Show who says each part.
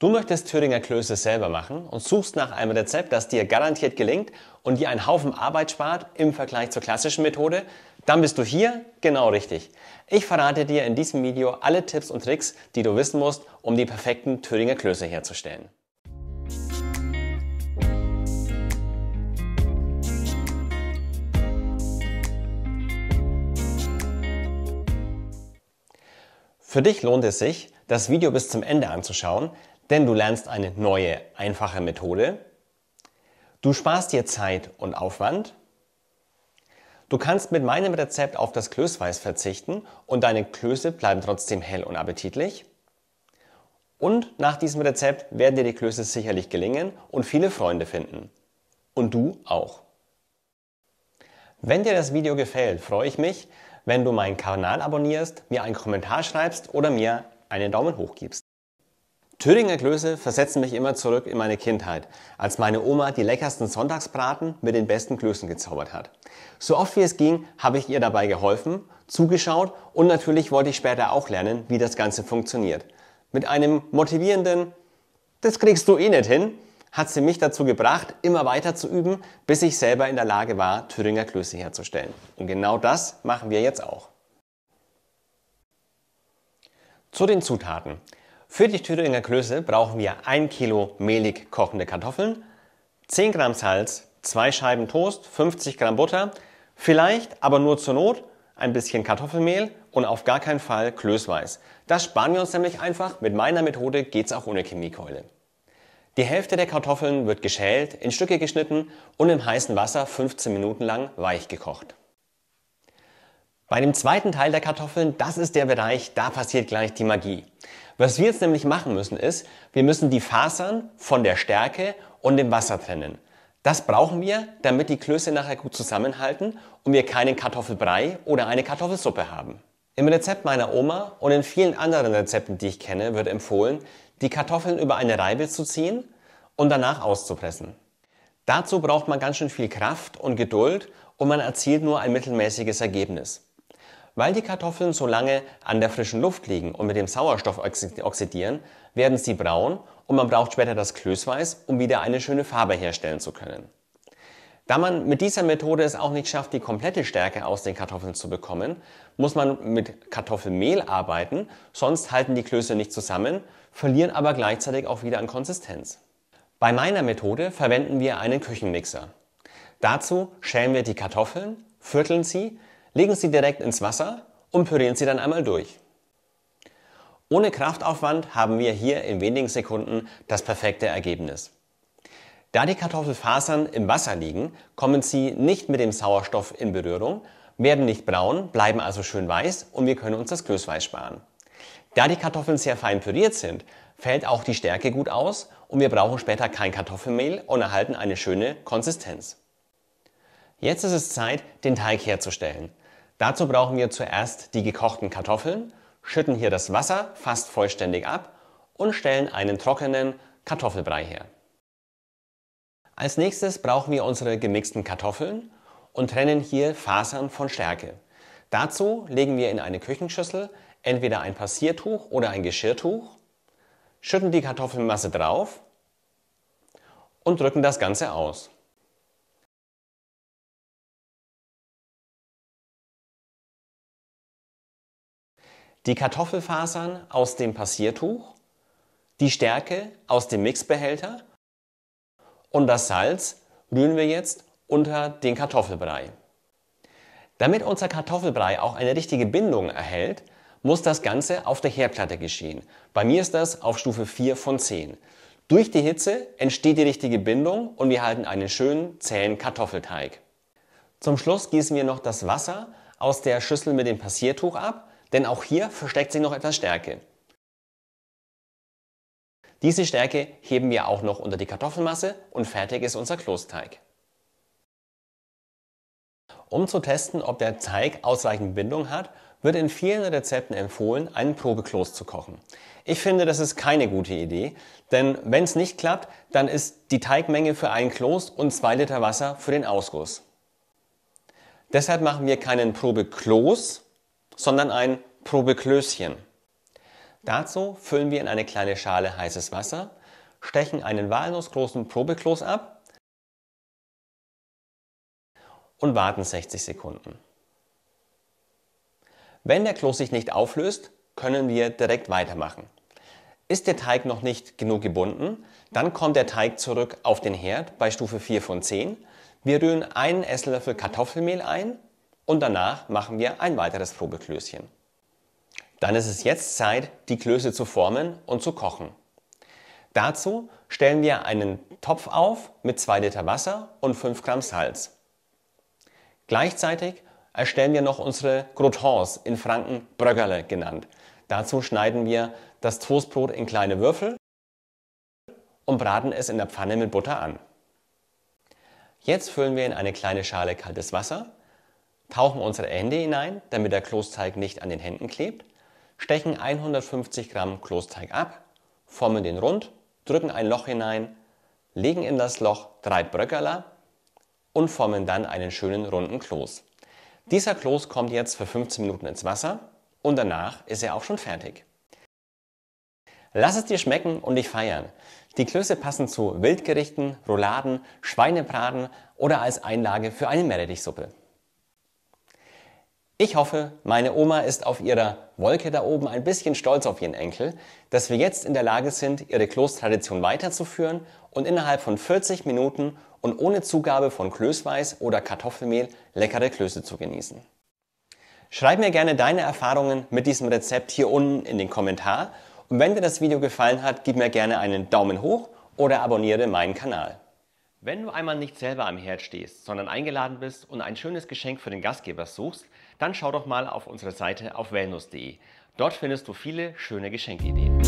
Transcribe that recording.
Speaker 1: Du möchtest Thüringer Klöße selber machen und suchst nach einem Rezept, das dir garantiert gelingt und dir einen Haufen Arbeit spart im Vergleich zur klassischen Methode, dann bist du hier genau richtig. Ich verrate dir in diesem Video alle Tipps und Tricks, die du wissen musst, um die perfekten Thüringer Klöße herzustellen. Für dich lohnt es sich, das Video bis zum Ende anzuschauen, denn du lernst eine neue, einfache Methode. Du sparst dir Zeit und Aufwand. Du kannst mit meinem Rezept auf das Klößweiß verzichten und deine Klöße bleiben trotzdem hell und appetitlich. Und nach diesem Rezept werden dir die Klöße sicherlich gelingen und viele Freunde finden. Und du auch. Wenn dir das Video gefällt, freue ich mich, wenn du meinen Kanal abonnierst, mir einen Kommentar schreibst oder mir einen Daumen hoch gibst. Thüringer Klöße versetzen mich immer zurück in meine Kindheit, als meine Oma die leckersten Sonntagsbraten mit den besten Klößen gezaubert hat. So oft wie es ging, habe ich ihr dabei geholfen, zugeschaut und natürlich wollte ich später auch lernen, wie das Ganze funktioniert. Mit einem motivierenden Das kriegst du eh nicht hin hat sie mich dazu gebracht, immer weiter zu üben, bis ich selber in der Lage war, Thüringer Klöße herzustellen. Und genau das machen wir jetzt auch. Zu den Zutaten. Für die Thüringer Klöße brauchen wir 1 Kilo mehlig kochende Kartoffeln, 10 Gramm Salz, 2 Scheiben Toast, 50 Gramm Butter, vielleicht, aber nur zur Not, ein bisschen Kartoffelmehl und auf gar keinen Fall Klößweiß. Das sparen wir uns nämlich einfach. Mit meiner Methode geht's auch ohne Chemiekeule. Die Hälfte der Kartoffeln wird geschält, in Stücke geschnitten und im heißen Wasser 15 Minuten lang weich gekocht. Bei dem zweiten Teil der Kartoffeln, das ist der Bereich, da passiert gleich die Magie. Was wir jetzt nämlich machen müssen ist, wir müssen die Fasern von der Stärke und dem Wasser trennen. Das brauchen wir, damit die Klöße nachher gut zusammenhalten und wir keinen Kartoffelbrei oder eine Kartoffelsuppe haben. Im Rezept meiner Oma und in vielen anderen Rezepten, die ich kenne, wird empfohlen, die Kartoffeln über eine Reibe zu ziehen und danach auszupressen. Dazu braucht man ganz schön viel Kraft und Geduld und man erzielt nur ein mittelmäßiges Ergebnis. Weil die Kartoffeln so lange an der frischen Luft liegen und mit dem Sauerstoff oxidieren, werden sie braun und man braucht später das Klößweiß, um wieder eine schöne Farbe herstellen zu können. Da man mit dieser Methode es auch nicht schafft, die komplette Stärke aus den Kartoffeln zu bekommen, muss man mit Kartoffelmehl arbeiten, sonst halten die Klöße nicht zusammen, verlieren aber gleichzeitig auch wieder an Konsistenz. Bei meiner Methode verwenden wir einen Küchenmixer. Dazu schälen wir die Kartoffeln, vierteln sie, legen sie direkt ins Wasser und pürieren sie dann einmal durch. Ohne Kraftaufwand haben wir hier in wenigen Sekunden das perfekte Ergebnis. Da die Kartoffelfasern im Wasser liegen, kommen sie nicht mit dem Sauerstoff in Berührung, werden nicht braun, bleiben also schön weiß und wir können uns das Klößweiß sparen. Da die Kartoffeln sehr fein püriert sind, fällt auch die Stärke gut aus und wir brauchen später kein Kartoffelmehl und erhalten eine schöne Konsistenz. Jetzt ist es Zeit, den Teig herzustellen. Dazu brauchen wir zuerst die gekochten Kartoffeln, schütten hier das Wasser fast vollständig ab und stellen einen trockenen Kartoffelbrei her. Als nächstes brauchen wir unsere gemixten Kartoffeln und trennen hier Fasern von Stärke. Dazu legen wir in eine Küchenschüssel entweder ein Passiertuch oder ein Geschirrtuch, schütten die Kartoffelmasse drauf und drücken das Ganze aus. die Kartoffelfasern aus dem Passiertuch, die Stärke aus dem Mixbehälter und das Salz rühren wir jetzt unter den Kartoffelbrei. Damit unser Kartoffelbrei auch eine richtige Bindung erhält, muss das Ganze auf der Herdplatte geschehen. Bei mir ist das auf Stufe 4 von 10. Durch die Hitze entsteht die richtige Bindung und wir halten einen schönen, zähen Kartoffelteig. Zum Schluss gießen wir noch das Wasser aus der Schüssel mit dem Passiertuch ab denn auch hier versteckt sich noch etwas Stärke. Diese Stärke heben wir auch noch unter die Kartoffelmasse und fertig ist unser Klosteig. Um zu testen, ob der Teig ausreichend Bindung hat, wird in vielen Rezepten empfohlen, einen Probeklos zu kochen. Ich finde, das ist keine gute Idee, denn wenn es nicht klappt, dann ist die Teigmenge für einen Klos und zwei Liter Wasser für den Ausguss. Deshalb machen wir keinen Probeklos, sondern ein Probeklößchen. Dazu füllen wir in eine kleine Schale heißes Wasser, stechen einen walnussgroßen Probekloß ab und warten 60 Sekunden. Wenn der Kloß sich nicht auflöst, können wir direkt weitermachen. Ist der Teig noch nicht genug gebunden, dann kommt der Teig zurück auf den Herd bei Stufe 4 von 10. Wir rühren einen Esslöffel Kartoffelmehl ein und danach machen wir ein weiteres Probeklößchen. Dann ist es jetzt Zeit, die Klöße zu formen und zu kochen. Dazu stellen wir einen Topf auf mit 2 Liter Wasser und 5 Gramm Salz. Gleichzeitig erstellen wir noch unsere Croutons, in Franken Bröckerle genannt. Dazu schneiden wir das Toastbrot in kleine Würfel und braten es in der Pfanne mit Butter an. Jetzt füllen wir in eine kleine Schale kaltes Wasser tauchen unsere Hände hinein, damit der Klosteig nicht an den Händen klebt, stechen 150 Gramm Klosteig ab, formen den rund, drücken ein Loch hinein, legen in das Loch drei Bröckerler und formen dann einen schönen runden Kloß. Dieser Kloß kommt jetzt für 15 Minuten ins Wasser und danach ist er auch schon fertig. Lass es dir schmecken und dich feiern. Die Klöße passen zu Wildgerichten, Rouladen, Schweinebraten oder als Einlage für eine Meerrettichsuppe. Ich hoffe, meine Oma ist auf ihrer Wolke da oben ein bisschen stolz auf ihren Enkel, dass wir jetzt in der Lage sind, ihre Klostradition weiterzuführen und innerhalb von 40 Minuten und ohne Zugabe von Klößweiß oder Kartoffelmehl leckere Klöße zu genießen. Schreib mir gerne deine Erfahrungen mit diesem Rezept hier unten in den Kommentar und wenn dir das Video gefallen hat, gib mir gerne einen Daumen hoch oder abonniere meinen Kanal. Wenn du einmal nicht selber am Herd stehst, sondern eingeladen bist und ein schönes Geschenk für den Gastgeber suchst, dann schau doch mal auf unsere Seite auf wellnus.de. Dort findest du viele schöne Geschenkideen.